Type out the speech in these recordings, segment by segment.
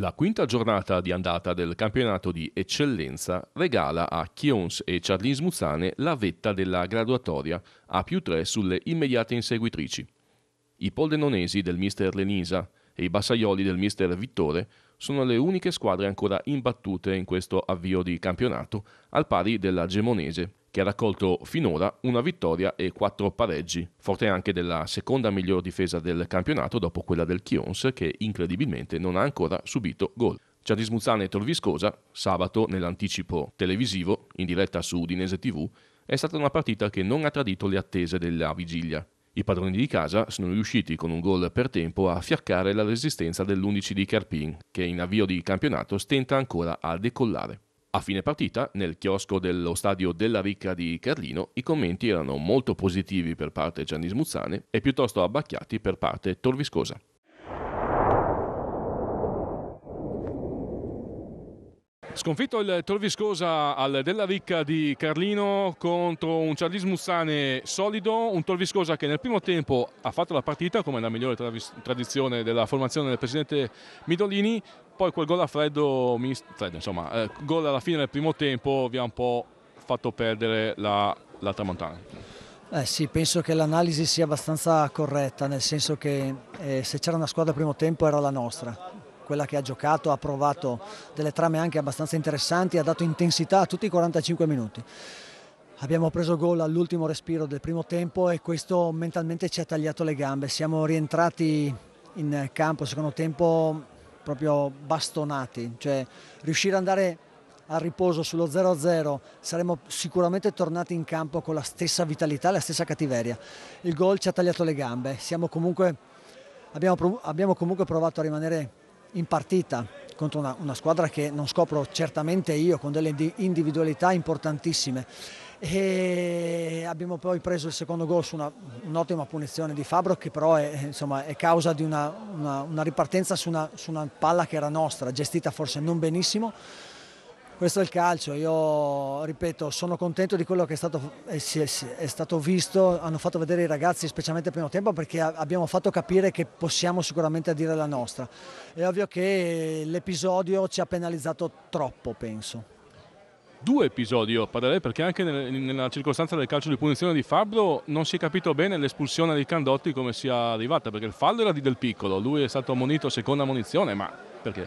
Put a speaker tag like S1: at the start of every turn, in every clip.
S1: La quinta giornata di andata del campionato di eccellenza regala a Chions e Charlene Smuzzane la vetta della graduatoria a più tre sulle immediate inseguitrici. I poldenonesi del mister Lenisa e i bassaioli del mister Vittore sono le uniche squadre ancora imbattute in questo avvio di campionato, al pari della Gemonese che ha raccolto finora una vittoria e quattro pareggi, forte anche della seconda miglior difesa del campionato dopo quella del Chions che incredibilmente non ha ancora subito gol. Gianni Smuzzane e Torviscosa, sabato nell'anticipo televisivo, in diretta su Udinese TV, è stata una partita che non ha tradito le attese della vigilia. I padroni di casa sono riusciti con un gol per tempo a fiaccare la resistenza dell'11 di Carpin, che in avvio di campionato stenta ancora a decollare. A fine partita, nel chiosco dello stadio della Ricca di Carlino, i commenti erano molto positivi per parte Gianni Smuzzane e piuttosto abbacchiati per parte Torviscosa. Sconfitto il Torviscosa al Della Ricca di Carlino contro un Charlis Mussane solido, un Torviscosa che nel primo tempo ha fatto la partita come la migliore tradizione della formazione del presidente Midolini, poi quel gol a freddo, freddo insomma, eh, gol alla fine del primo tempo vi ha un po' fatto perdere la, la tramontana.
S2: Eh sì, penso che l'analisi sia abbastanza corretta, nel senso che eh, se c'era una squadra al primo tempo era la nostra, quella che ha giocato, ha provato delle trame anche abbastanza interessanti, ha dato intensità a tutti i 45 minuti. Abbiamo preso gol all'ultimo respiro del primo tempo e questo mentalmente ci ha tagliato le gambe, siamo rientrati in campo secondo tempo proprio bastonati, cioè riuscire ad andare a riposo sullo 0-0 saremmo sicuramente tornati in campo con la stessa vitalità, la stessa cattiveria. Il gol ci ha tagliato le gambe, Siamo comunque, abbiamo, abbiamo, comunque provato a rimanere in partita contro una, una squadra che non scopro certamente io con delle individualità importantissime e abbiamo poi preso il secondo gol su un'ottima punizione di Fabro che però è, insomma, è causa di una, una, una ripartenza su una, su una, palla che era nostra, gestita forse non benissimo. Questo è il calcio, io ripeto sono contento di quello che è stato, eh, è, è stato visto, hanno fatto vedere i ragazzi specialmente il primo tempo perché abbiamo fatto capire che possiamo sicuramente dire la nostra. È ovvio che l'episodio ci ha penalizzato troppo penso
S1: due episodi io parlerei perché anche nel, nella circostanza del calcio di punizione di Fabbro non si è capito bene l'espulsione di Candotti come sia arrivata perché il fallo era di Del Piccolo lui è stato ammonito seconda munizione ma perché?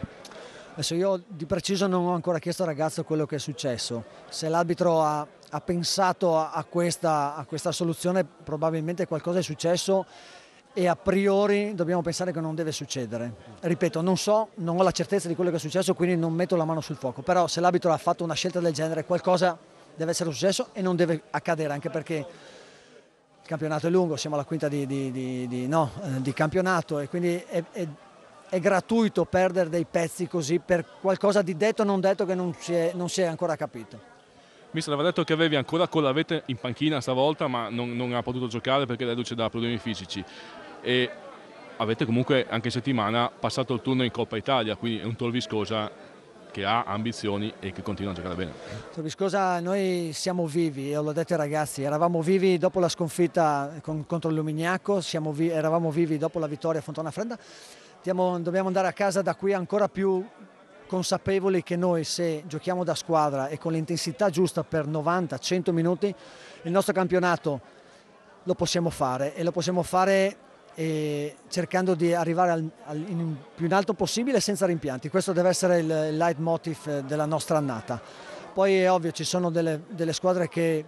S2: Adesso io di preciso non ho ancora chiesto al ragazzo quello che è successo. Se l'arbitro ha, ha pensato a, a, questa, a questa soluzione probabilmente qualcosa è successo e a priori dobbiamo pensare che non deve succedere. Ripeto, non so, non ho la certezza di quello che è successo, quindi non metto la mano sul fuoco, però se l'arbitro ha fatto una scelta del genere qualcosa deve essere successo e non deve accadere, anche perché il campionato è lungo, siamo alla quinta di, di, di, di no, eh, campionato e quindi è, è, è, gratuito perdere dei pezzi così per qualcosa di detto o non detto che non si è, non si è ancora capito.
S1: Mister, aveva detto che avevi ancora con la Collavete in panchina stavolta, ma non, non ha potuto giocare perché reduce da problemi fisici e avete comunque anche settimana passato il turno in Coppa Italia, quindi è un Torviscosa che ha ambizioni e che continua a giocare bene.
S2: Torviscosa, noi siamo vivi, io l'ho detto ai ragazzi, eravamo vivi dopo la sconfitta con, contro il Lumignacco, vi, eravamo vivi dopo la vittoria a Fontana Fredda, dobbiamo andare a casa da qui ancora più consapevoli che noi se giochiamo da squadra e con l'intensità giusta per 90-100 minuti il nostro campionato lo possiamo fare e lo possiamo fare e cercando di arrivare al, al, in più in alto possibile senza rimpianti. Questo deve essere il, il leitmotiv eh, della nostra annata. Poi è ovvio, ci sono delle, delle squadre che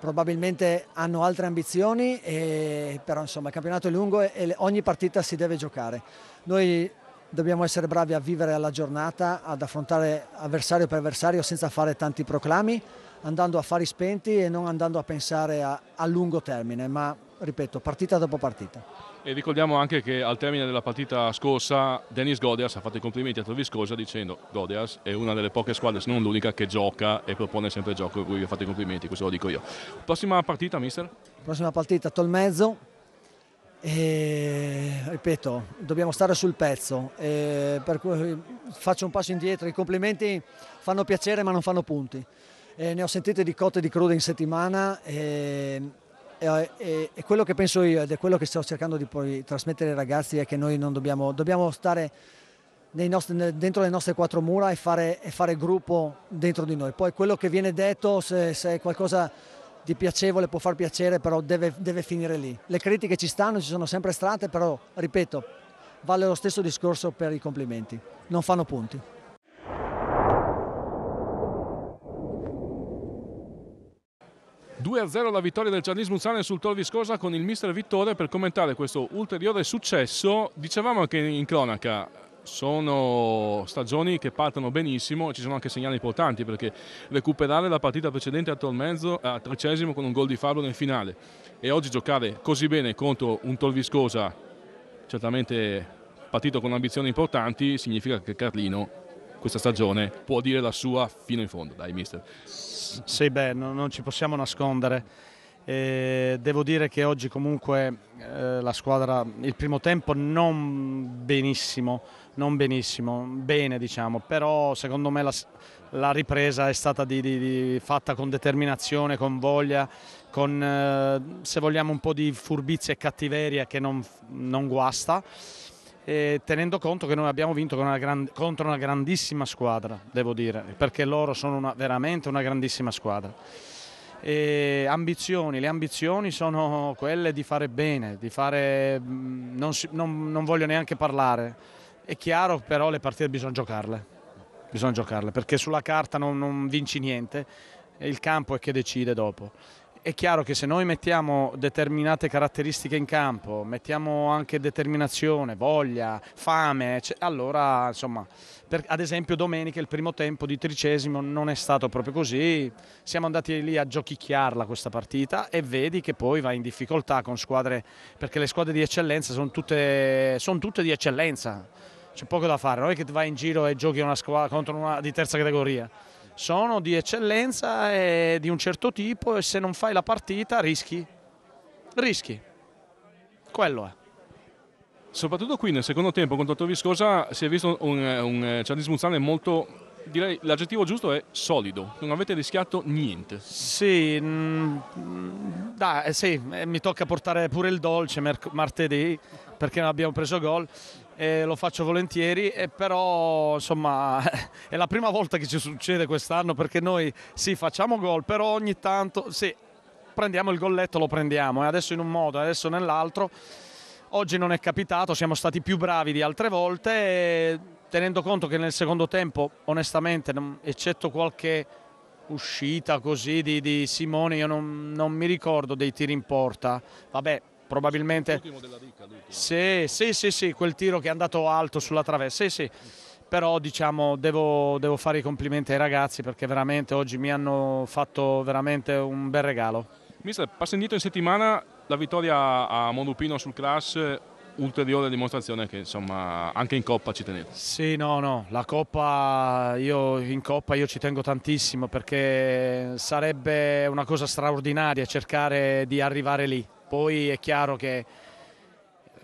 S2: probabilmente hanno altre ambizioni, e, però insomma il campionato è lungo e, e ogni partita si deve giocare. Noi dobbiamo essere bravi a vivere alla giornata, ad affrontare avversario per avversario senza fare tanti proclami, andando a fari spenti e non andando a pensare a, a lungo termine, ma ripeto, partita dopo partita.
S1: E ricordiamo anche che al termine della partita scorsa Dennis Godias ha fatto i complimenti a Treviscosa Cosa dicendo Godias è una delle poche squadre, se non l'unica, che gioca e propone sempre il gioco, cui gli ho fatto i complimenti, questo lo dico io. Prossima partita, mister?
S2: Prossima partita, Tolmezzo. E, ripeto, dobbiamo stare sul pezzo. E, per cui faccio un passo indietro, i complimenti fanno piacere ma non fanno punti. E ne ho sentite di cotte e di crude in settimana. E, e, eh, eh, e quello che penso io ed è quello che sto cercando di poi trasmettere ai ragazzi è che noi non dobbiamo, dobbiamo stare nostri, dentro le nostre quattro mura e fare, e fare, gruppo dentro di noi. Poi quello che viene detto, se, se è qualcosa di piacevole può far piacere, però deve, deve, finire lì. Le critiche ci stanno, ci sono sempre strate, però ripeto, vale lo stesso discorso per i complimenti, non fanno punti.
S1: 2-0 la vittoria del Giannis Muzzane sul Tor Viscosa con il mister Vittore per commentare questo ulteriore successo. Dicevamo che in cronaca, sono stagioni che partono benissimo e ci sono anche segnali importanti perché recuperare la partita precedente a Tormezzo a tredicesimo con un gol di Fabio nel finale e oggi giocare così bene contro un Tor Viscosa certamente partito con ambizioni importanti significa che Carlino questa stagione può dire la sua fino in fondo. Dai, mister.
S3: Sì, beh, non, non ci possiamo nascondere. E devo dire che oggi comunque eh, la squadra il primo tempo non benissimo, non benissimo, bene diciamo, però secondo me la, la ripresa è stata di, di, di, fatta con determinazione, con voglia, con eh, se vogliamo un po' di furbizia e cattiveria che non, non guasta eh, tenendo conto che noi abbiamo vinto con una gran, contro una grandissima squadra, devo dire, perché loro sono una, veramente una grandissima squadra. E ambizioni, le ambizioni sono quelle di fare bene, di fare, mm, non, si, non, non voglio neanche parlare, è chiaro però le partite bisogna giocarle, bisogna giocarle perché sulla carta non, non vinci niente, il campo è che decide dopo è chiaro che se noi mettiamo determinate caratteristiche in campo, mettiamo anche determinazione, voglia, fame, allora insomma, per, ad esempio domenica il primo tempo di tricesimo non è stato proprio così, siamo andati lì a giochicchiarla questa partita e vedi che poi va in difficoltà con squadre, perché le squadre di eccellenza sono tutte, sono tutte di eccellenza, c'è poco da fare, non è che vai in giro e giochi una squadra contro una di terza categoria sono di eccellenza e di un certo tipo e se non fai la partita rischi,
S1: rischi, quello è. Soprattutto qui nel secondo tempo contro Torviscosa si è visto un, un Charlie Smuzzane molto, direi l'aggettivo giusto è solido, non avete rischiato niente. Sì,
S3: mh, mm, da, sì eh, mi tocca portare pure il dolce martedì perché non abbiamo preso gol e lo faccio volentieri, e però insomma è la prima volta che ci succede quest'anno perché noi sì facciamo gol, però ogni tanto sì, prendiamo il golletto, lo prendiamo, eh, adesso in un modo, adesso nell'altro. Oggi non è capitato, siamo stati più bravi di altre volte, e, tenendo conto che nel secondo tempo onestamente, eccetto qualche uscita così di, di Simone, io non, non mi ricordo dei tiri in porta, vabbè probabilmente... Sì, sì, sì, sì, quel tiro che è andato alto sulla traversa, sì, sì. Però diciamo, devo, devo fare i complimenti ai ragazzi perché veramente oggi mi hanno fatto veramente un bel regalo.
S1: Mister, passa indietro in settimana la vittoria a Monupino sul Crash ulteriore dimostrazione che insomma anche in Coppa ci tenete.
S3: Sì, no, no, la Coppa io in Coppa io ci tengo tantissimo perché sarebbe una cosa straordinaria cercare di arrivare lì. Poi è chiaro che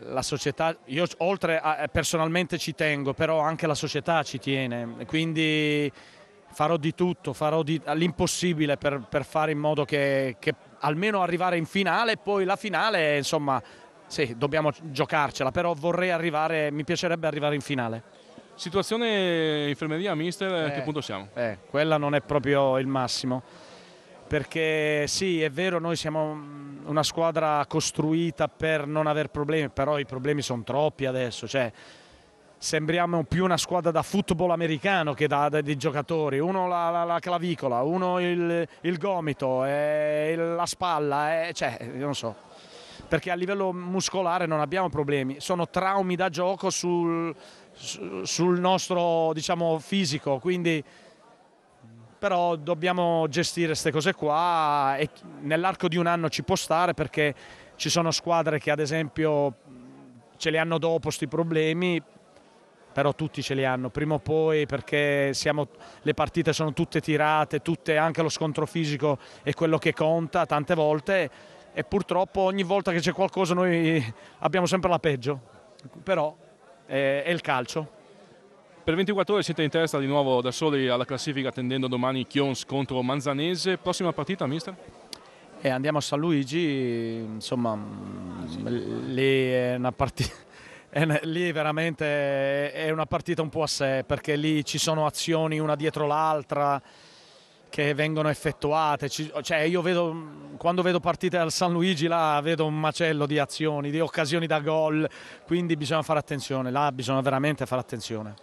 S3: la società, io oltre a, eh, personalmente ci tengo, però anche la società ci tiene, quindi farò di tutto, farò l'impossibile per, per, fare in modo che, che, almeno arrivare in finale, poi la finale insomma sì, dobbiamo giocarcela, però vorrei arrivare, mi piacerebbe arrivare in finale.
S1: Situazione infermeria, mister, eh, a che eh, punto
S3: siamo? Eh, quella non è proprio il massimo perché sì è vero noi siamo mm, una squadra costruita per non avere problemi, però i problemi sono troppi adesso, cioè, sembriamo più una squadra da football americano che da, da giocatori, uno la, la, la, clavicola, uno il, il gomito, eh, la spalla, eh, cioè, non so, perché a livello muscolare non abbiamo problemi, sono traumi da gioco sul, sul nostro diciamo, fisico, quindi però dobbiamo gestire queste cose qua e nell'arco di un anno ci può stare perché ci sono squadre che ad esempio ce le hanno dopo questi problemi, però tutti ce li hanno, prima o poi perché siamo, le partite sono tutte tirate, tutte, anche lo scontro fisico è quello che conta tante volte e purtroppo ogni volta che c'è qualcosa noi abbiamo sempre la peggio, però
S1: è, eh, è il calcio. Per 24 ore siete in testa di nuovo da soli alla classifica attendendo domani Chions contro Manzanese. Prossima partita, mister? Eh, andiamo a San
S3: Luigi, insomma, mm, lì è una partita... Lì veramente è una partita un po' a sé perché lì ci sono azioni una dietro l'altra che vengono effettuate. Cioè io vedo, quando vedo partite al San Luigi là vedo un macello di azioni, di occasioni da gol, quindi bisogna fare attenzione, là bisogna veramente fare attenzione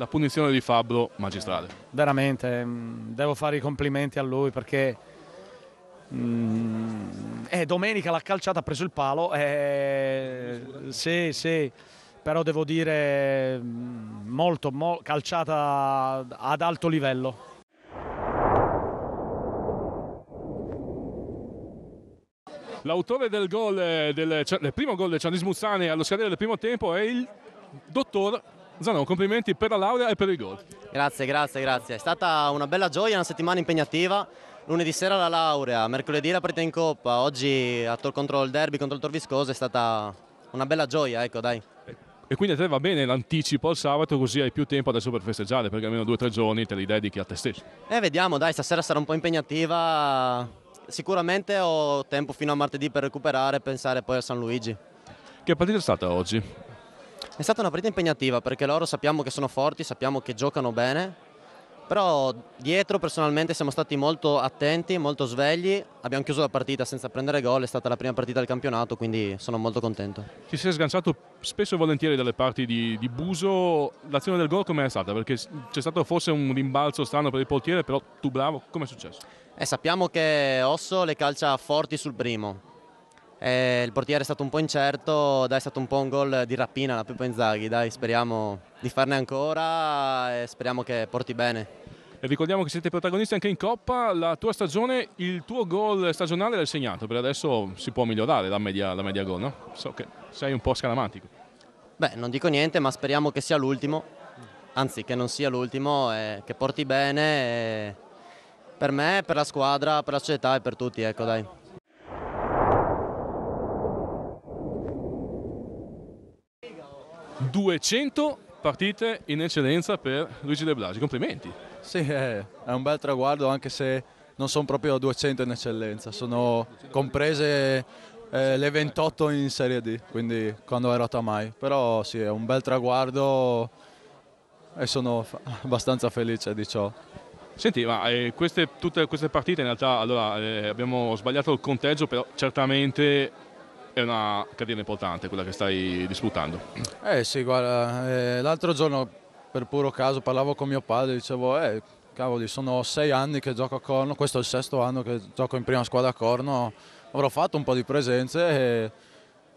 S1: la punizione di Fabbro magistrale.
S3: Veramente, mm, devo fare i complimenti a lui perché
S1: mm,
S3: eh, domenica l'ha calciata, ha preso il palo. Eh, sì, sì, però devo dire mm, molto, mo calciata ad alto livello.
S1: L'autore del, gol, eh, del, cioè, del primo gol di Cianis Muzzani allo scadere del primo tempo è il dottor Zanò, complimenti per la laurea e per il gol.
S4: Grazie, grazie, grazie. È stata una bella gioia, una settimana impegnativa. Lunedì sera la laurea, mercoledì la partita in coppa, oggi a contro il derby contro il Torviscoso è stata una bella gioia, ecco dai. E quindi a te
S1: va bene l'anticipo al sabato così hai più tempo adesso per festeggiare, perché almeno due o tre giorni te li dedichi a te stesso.
S4: Eh vediamo, dai, stasera sarà un po' impegnativa. Sicuramente ho tempo fino a martedì per recuperare e pensare poi a San Luigi. Che partita è stata oggi? È stata una partita impegnativa perché loro sappiamo che sono forti, sappiamo che giocano bene, però dietro personalmente siamo stati molto attenti, molto svegli, abbiamo chiuso la partita senza prendere gol, è stata la prima partita del campionato quindi sono molto contento.
S1: Ti sei sganciato spesso e volentieri dalle parti di, di Buso, l'azione del gol com'è stata? Perché c'è stato forse un rimbalzo strano per il portiere,
S4: però tu bravo, com'è successo? Eh, sappiamo che Osso le calcia forti sul primo, eh, il portiere è stato un po' incerto, dai è stato un po' un gol di rapina la Pippo Inzaghi, dai speriamo di farne ancora e speriamo che porti bene. E ricordiamo che siete protagonisti anche in Coppa, la tua stagione, il tuo gol stagionale l'hai segnato, per adesso si può migliorare la media, la media gol, no? So che sei un po' scaramantico. Beh, non dico niente, ma speriamo che sia l'ultimo, anzi che non sia l'ultimo, eh, che porti bene eh, per me, per la squadra, per la società e per tutti, ecco dai.
S1: 200 partite
S5: in eccellenza per Luigi De Blasi, complimenti. Sì, eh, è un bel traguardo anche se non sono proprio 200 in eccellenza, sono comprese eh, le 28 in Serie D, quindi quando ero a Tamai, però sì, è un bel traguardo e sono abbastanza felice di ciò.
S1: Senti, ma eh, queste, tutte queste partite in realtà, allora eh, abbiamo sbagliato il conteggio, però certamente è una carriera importante quella che stai disputando.
S5: Eh sì, guarda, eh, l'altro giorno per puro caso parlavo con mio padre, e dicevo, eh, cavoli, sono sei anni che gioco a Corno, questo è il sesto anno che gioco in prima squadra a Corno, avrò fatto un po' di presenze e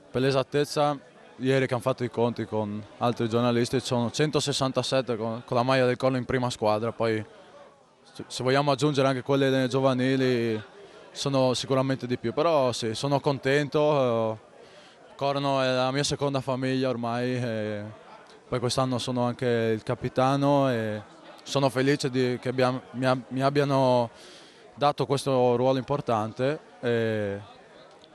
S5: per l'esattezza ieri che hanno fatto i conti con altri giornalisti sono 167 con, con la maglia del Corno in prima squadra, poi se vogliamo aggiungere anche quelle giovanili sono sicuramente di più, però sì, sono contento, eh, Corno è la mia seconda famiglia ormai, e poi quest'anno sono anche il capitano e sono felice di, che mi, abbiano dato questo ruolo importante e,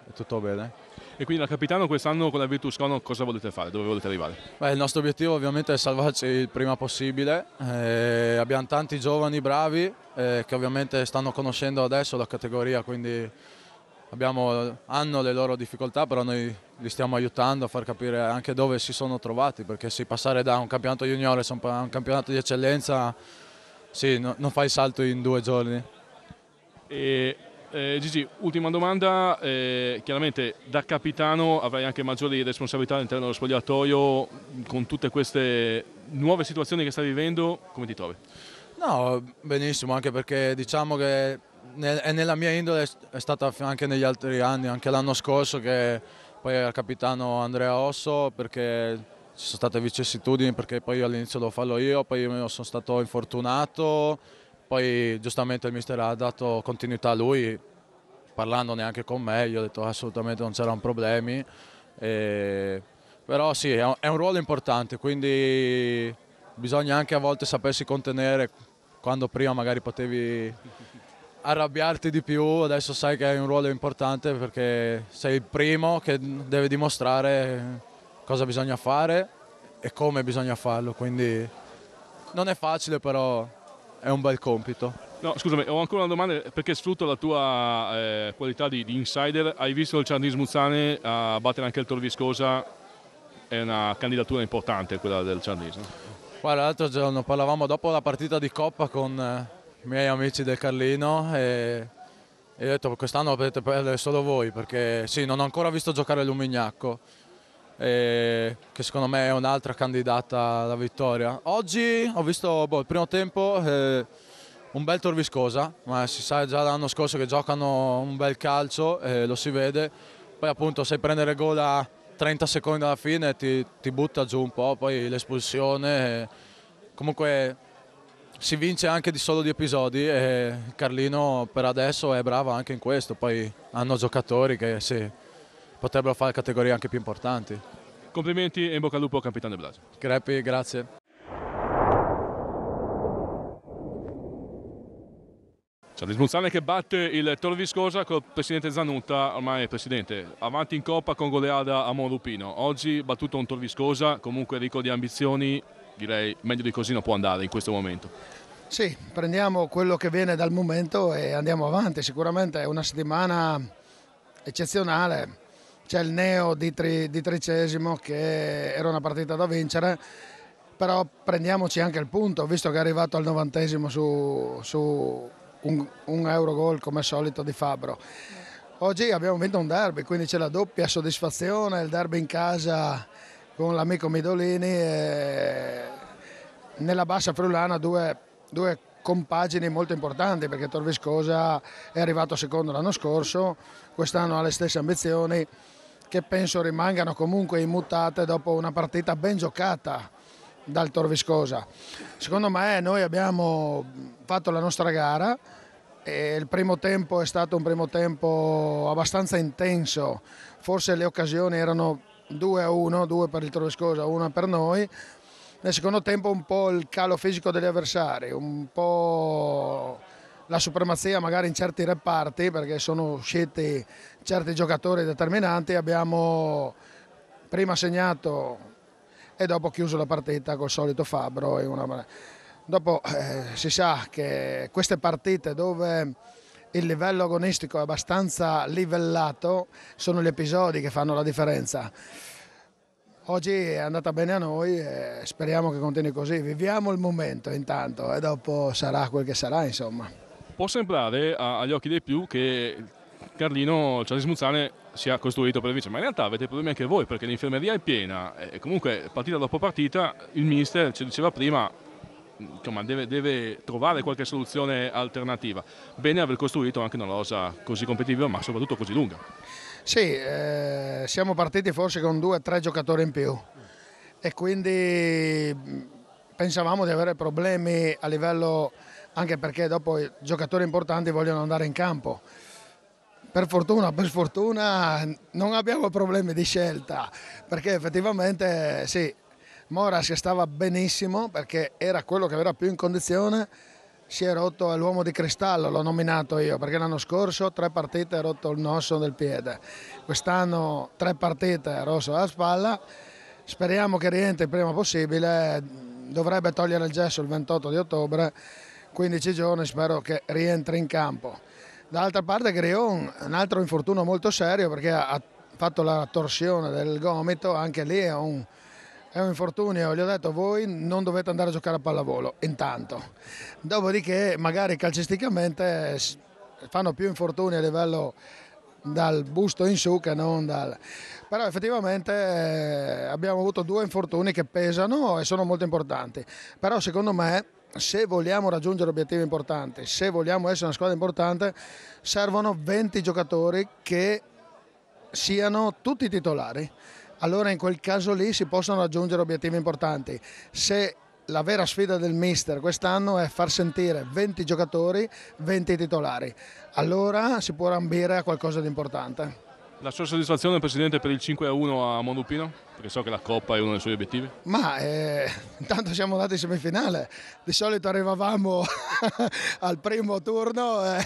S5: e tutto bene e quindi la capitano quest'anno con la Virtus Cono cosa volete fare, dove volete arrivare? Beh, il nostro obiettivo ovviamente è salvarci il prima possibile, eh, abbiamo tanti giovani bravi eh, che ovviamente stanno conoscendo adesso la categoria, quindi abbiamo, hanno le loro difficoltà, però noi li stiamo aiutando a far capire anche dove si sono trovati, perché sì, passare da un campionato juniore a un campionato di eccellenza, sì, no, non fai salto in due giorni.
S1: E eh, Gigi, ultima domanda, eh, chiaramente da capitano avrai anche maggiori responsabilità all'interno dello spogliatoio con tutte queste nuove situazioni che stai vivendo, come ti trovi?
S5: No, benissimo, anche perché diciamo che nel, è nella mia indole, è stata anche negli altri anni, anche l'anno scorso che poi era capitano Andrea Osso perché ci sono state vicissitudini perché poi all'inizio devo farlo io, poi io sono stato infortunato poi giustamente il mister ha dato continuità a lui, parlandone anche con me, gli ho detto assolutamente non c'erano problemi. E... Però sì, è un ruolo importante, quindi bisogna anche a volte sapersi contenere quando prima magari potevi arrabbiarti di più, adesso sai che hai un ruolo importante perché sei il primo che deve dimostrare cosa bisogna fare e come bisogna farlo, quindi non è facile però è un bel compito.
S1: No, scusami, ho ancora una domanda perché sfrutto la tua eh, qualità di, di, insider. Hai visto il Ciandini Smuzzane a battere anche il Tor Viscosa? È una candidatura importante quella del Ciandini.
S5: Guarda, l'altro giorno parlavamo dopo la partita di Coppa con eh, i miei amici del Carlino e, e ho detto quest'anno potete perdere solo voi perché sì, non ho ancora visto giocare l'Umignacco eh, che secondo me è un'altra candidata alla vittoria. Oggi ho visto boh, il primo tempo eh, un bel Torviscosa, ma si sa già l'anno scorso che giocano un bel calcio, eh, lo si vede, poi appunto se prendere gol a 30 secondi alla fine ti, ti butta giù un po', poi l'espulsione, eh, comunque si vince anche di solo di episodi e Carlino per adesso è brava anche in questo, poi hanno giocatori che Sì, potrebbero fare categorie anche più importanti. Complimenti e in bocca al lupo capitano De Blasio. Crepi, grazie.
S1: Charles Muzzane che batte il Toro Viscosa col presidente Zanutta, ormai presidente, avanti in coppa con goleada a Monlupino. Oggi battuto un Toro Viscosa, comunque ricco di ambizioni, direi meglio di così non può andare in questo momento.
S6: Sì, prendiamo quello che viene dal momento e andiamo avanti. Sicuramente è una settimana eccezionale c'è il neo di, tri, di tricesimo che era una partita da vincere però prendiamoci anche il punto, visto che è arrivato al novantesimo su, su un, un, euro gol come al solito di Fabro. Oggi abbiamo vinto un derby, quindi c'è la doppia soddisfazione, il derby in casa con l'amico Midolini e nella bassa Friulana due, due compagini molto importanti perché Torviscosa è arrivato secondo l'anno scorso, quest'anno ha le stesse ambizioni che penso rimangano comunque immutate dopo una partita ben giocata dal Torviscosa. Secondo me noi abbiamo fatto la nostra gara e il primo tempo è stato un primo tempo abbastanza intenso, forse le occasioni erano 2 a 1, 2 per il Torviscosa, 1 per noi. Nel secondo tempo un po' il calo fisico degli avversari, un po' la supremazia magari in certi reparti perché sono usciti certi giocatori determinanti, abbiamo prima segnato e dopo chiuso la partita col solito Fabro. Una... Dopo eh, si sa che queste partite dove il livello agonistico è abbastanza livellato sono gli episodi che fanno la differenza. Oggi è andata bene a noi e speriamo che continui così. Viviamo il momento intanto e dopo sarà quel che sarà, insomma
S1: può sembrare a, agli occhi dei più che Carlino Charles Muzzane sia costruito per vincere, ma in realtà avete problemi anche voi perché l'infermeria è piena e comunque partita dopo partita il mister ci diceva prima insomma, deve, deve, trovare qualche soluzione alternativa. Bene aver costruito anche una rosa così competitiva ma soprattutto così lunga.
S6: Sì, eh, siamo partiti forse con due o tre giocatori in più e quindi pensavamo di avere problemi a livello anche perché dopo i giocatori importanti vogliono andare in campo. Per fortuna, per sfortuna non abbiamo problemi di scelta, perché effettivamente sì, Mora si stava benissimo perché era quello che aveva più in condizione, si è rotto l'uomo di cristallo, l'ho nominato io, perché l'anno scorso tre partite ha rotto il nosso del piede, quest'anno tre partite rosso alla spalla, speriamo che rientri il prima possibile, dovrebbe togliere il gesso il 28 di ottobre 15 giorni, spero che rientri in campo. Dall'altra parte Grion, un altro infortunio molto serio perché ha fatto la torsione del gomito, anche lì è un, è un infortunio, gli ho detto voi non dovete andare a giocare a pallavolo, intanto. Dopodiché magari calcisticamente fanno più infortuni a livello dal busto in su che non dal... Però effettivamente eh, abbiamo avuto due infortuni che pesano e sono molto importanti. Però secondo me se vogliamo raggiungere obiettivi importanti, se vogliamo essere una squadra importante, servono 20 giocatori che siano tutti titolari. Allora in quel caso lì si possono raggiungere obiettivi importanti. Se la vera sfida del mister quest'anno è far sentire 20 giocatori, 20 titolari, allora si può rambire a qualcosa di importante.
S1: La sua soddisfazione, Presidente, per il 5-1 a Mondupino? Perché so che la Coppa è uno dei suoi obiettivi.
S6: Ma eh, intanto siamo andati in semifinale, di solito arrivavamo al primo turno, eh,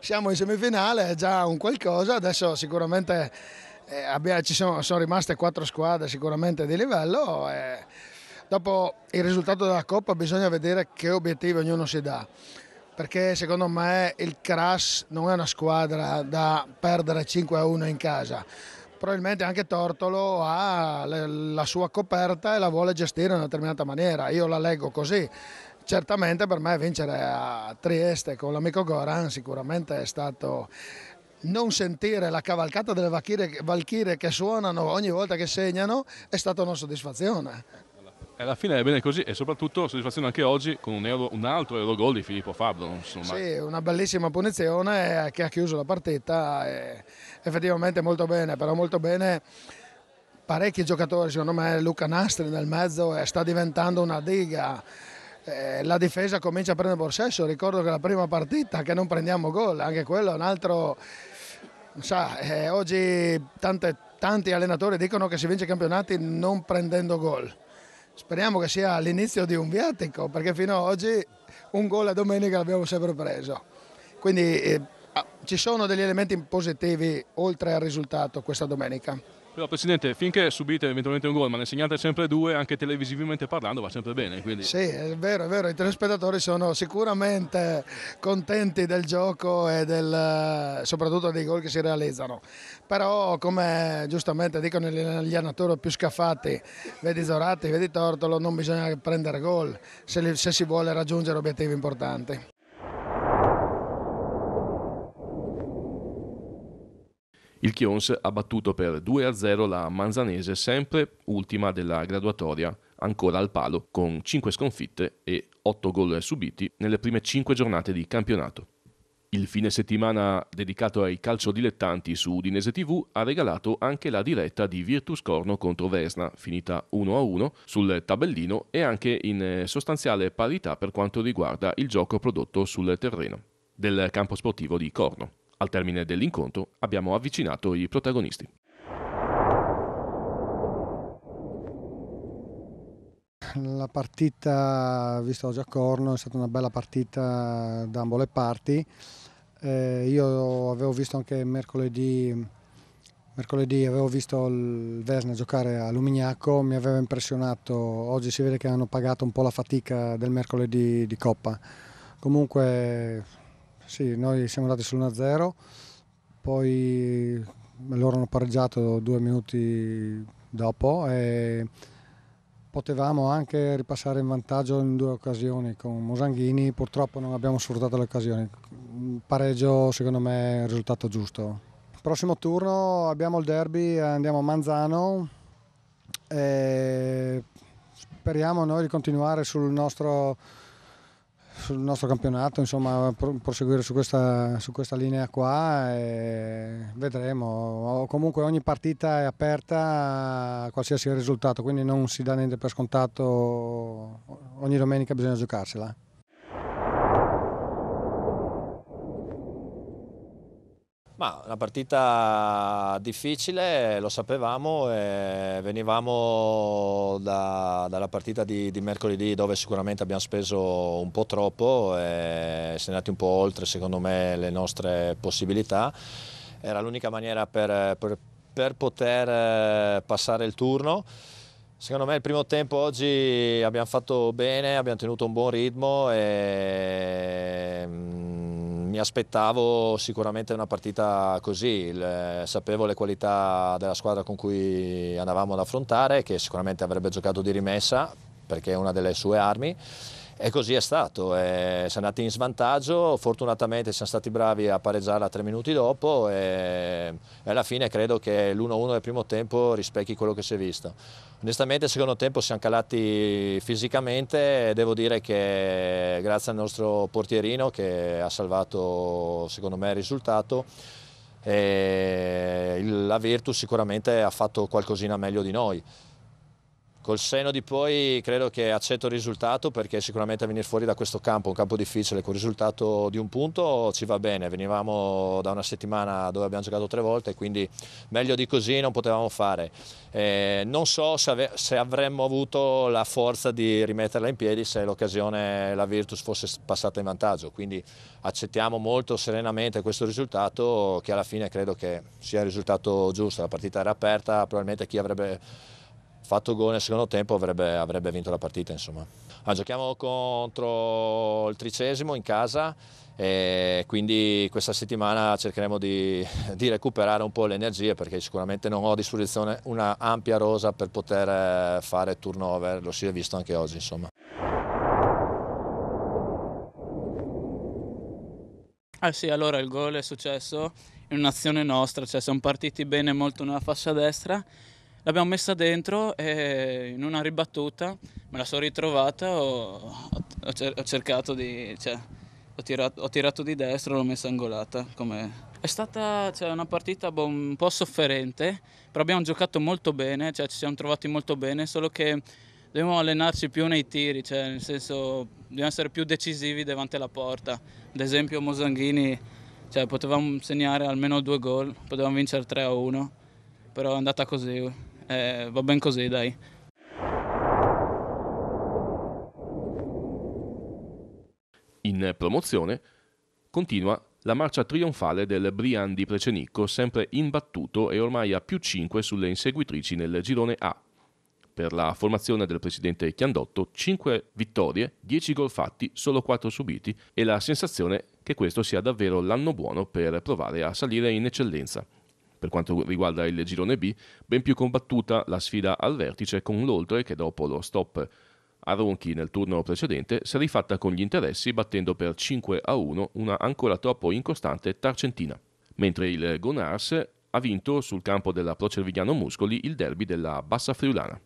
S6: siamo in semifinale, è già un qualcosa, adesso sicuramente eh, abbiamo, ci sono, sono, rimaste quattro squadre sicuramente di livello. Eh. dopo il risultato della Coppa bisogna vedere che obiettivi ognuno si dà perché secondo me il Crash non è una squadra da perdere 5-1 a in casa. Probabilmente anche Tortolo ha la sua coperta e la vuole gestire in una determinata maniera. Io la leggo così. Certamente per me vincere a Trieste con l'amico Goran sicuramente è stato non sentire la cavalcata delle valchire che suonano ogni volta che segnano è stata una soddisfazione.
S1: Eh, alla fine è bene così e soprattutto soddisfazione anche oggi con un, euro, un altro euro gol di Filippo Fabro.
S6: Sì, una bellissima punizione eh, che ha chiuso la partita effettivamente molto bene, però molto bene parecchi giocatori, secondo me Luca Nastri nel mezzo eh, sta diventando una diga. La difesa comincia a prendere possesso, ricordo che la prima partita che non prendiamo gol, anche quello è un altro... Sa, oggi tante, tanti allenatori dicono che si vince i campionati non prendendo gol Speriamo che sia l'inizio di un viatico, perché fino ad oggi un gol a domenica l'abbiamo sempre preso. Quindi eh, ci sono degli elementi positivi oltre al risultato questa domenica.
S1: Però Presidente, finché subite eventualmente un gol, ma ne segnate sempre due, anche televisivamente parlando va sempre bene. Quindi... Sì,
S6: è vero, è vero, i telespettatori sono sicuramente contenti del gioco e del, soprattutto dei gol che si realizzano. Però come giustamente dicono gli allenatori più scaffati, vedi Zorati, vedi Tortolo, non bisogna prendere gol se, se si vuole raggiungere obiettivi importanti.
S1: Il Chions ha battuto per 2-0 la Manzanese, sempre ultima della graduatoria, ancora al palo, con 5 sconfitte e 8 gol subiti nelle prime 5 giornate di campionato. Il fine settimana dedicato ai calcio dilettanti su Udinese TV ha regalato anche la diretta di Virtus Corno contro Vesna, finita 1-1 sul tabellino e anche in sostanziale parità per quanto riguarda il gioco prodotto sul terreno del campo sportivo di Corno. Al termine dell'incontro abbiamo avvicinato i protagonisti.
S7: La partita visto oggi a Corno è stata una bella partita da ambo le parti. Eh, io avevo visto anche mercoledì, mercoledì avevo visto il Vesna giocare a Lumignacco, mi aveva impressionato. Oggi si vede che hanno pagato un po' la fatica del mercoledì di Coppa. Comunque sì, noi siamo andati sull'1-0, poi loro hanno pareggiato due minuti dopo e potevamo anche ripassare in vantaggio in due occasioni con Mosanghini, purtroppo non abbiamo sfruttato le occasioni. Pareggio secondo me è il risultato giusto. Prossimo turno abbiamo il derby, andiamo a Manzano e speriamo noi di continuare sul nostro sul nostro campionato, insomma, proseguire su questa, su questa linea qua e vedremo. Comunque ogni partita è aperta a qualsiasi risultato, quindi non si dà niente per scontato, ogni domenica bisogna giocarsela.
S8: Ma una partita difficile, lo sapevamo, venivamo da, dalla partita di, di, mercoledì dove sicuramente abbiamo speso un po' troppo, e siamo andati un po' oltre secondo me le nostre possibilità, era l'unica maniera per, per, per poter eh, passare il turno. Secondo me il primo tempo oggi abbiamo fatto bene, abbiamo tenuto un buon ritmo e mm, mi aspettavo sicuramente una partita così, le, eh, sapevo le qualità della squadra con cui andavamo ad affrontare, che sicuramente avrebbe giocato di rimessa perché è una delle sue armi e così è stato, eh, siamo andati in svantaggio, fortunatamente siamo stati bravi a pareggiarla tre minuti dopo e, alla fine credo che l'1-1 del primo tempo rispecchi quello che si è visto. Onestamente il secondo tempo siamo calati fisicamente e devo dire che grazie al nostro portierino che ha salvato secondo me il risultato, eh, la Virtus sicuramente ha fatto qualcosina meglio di noi. Col seno di poi credo che accetto il risultato perché sicuramente venire fuori da questo campo, un campo difficile, con il risultato di un punto ci va bene. Venivamo da una settimana dove abbiamo giocato tre volte, quindi meglio di così non potevamo fare. Eh, non so se, ave- se, avremmo avuto la forza di rimetterla in piedi se l'occasione, la Virtus fosse passata in vantaggio, quindi accettiamo molto serenamente questo risultato che alla fine credo che sia il risultato giusto. La partita era aperta, probabilmente chi avrebbe fatto gol nel secondo tempo avrebbe, avrebbe vinto la partita. Ah, giochiamo contro il tricesimo in casa e quindi questa settimana cercheremo di, di recuperare un po' le energie perché sicuramente non ho a disposizione una ampia rosa per poter eh, fare turnover, lo si è visto anche oggi. Insomma.
S3: Ah sì, allora il gol è successo in un'azione nostra, cioè siamo partiti bene molto nella fascia destra, l'abbiamo messa dentro e in una ribattuta me la sono ritrovata, ho, ho, cercato di... Cioè, ho, tirato, ho tirato, di destra e l'ho messa angolata. Com'è. È stata cioè, una partita boh, un po' sofferente, però abbiamo giocato molto bene, cioè, ci siamo trovati molto bene, solo che dobbiamo allenarci più nei tiri, cioè, nel senso dobbiamo essere più decisivi davanti alla porta. Ad esempio Mosanghini, cioè, potevamo segnare almeno due gol, potevamo vincere 3 a 1, però è andata così eh, va ben così dai.
S1: In promozione continua la marcia trionfale del Brian di Precenicco, sempre imbattuto e ormai a più 5 sulle inseguitrici nel girone A. Per la formazione del presidente Chiandotto, 5 vittorie, 10 gol fatti, solo 4 subiti e la sensazione che questo sia davvero l'anno buono per provare a salire in eccellenza per quanto riguarda il girone B, ben più combattuta la sfida al vertice con l'Oltre che dopo lo stop a Ronchi nel turno precedente si è rifatta con gli interessi battendo per 5 a 1 una ancora troppo incostante Tarcentina, mentre il Gonars ha vinto sul campo della Procervigliano Muscoli il derby della Bassa Friulana.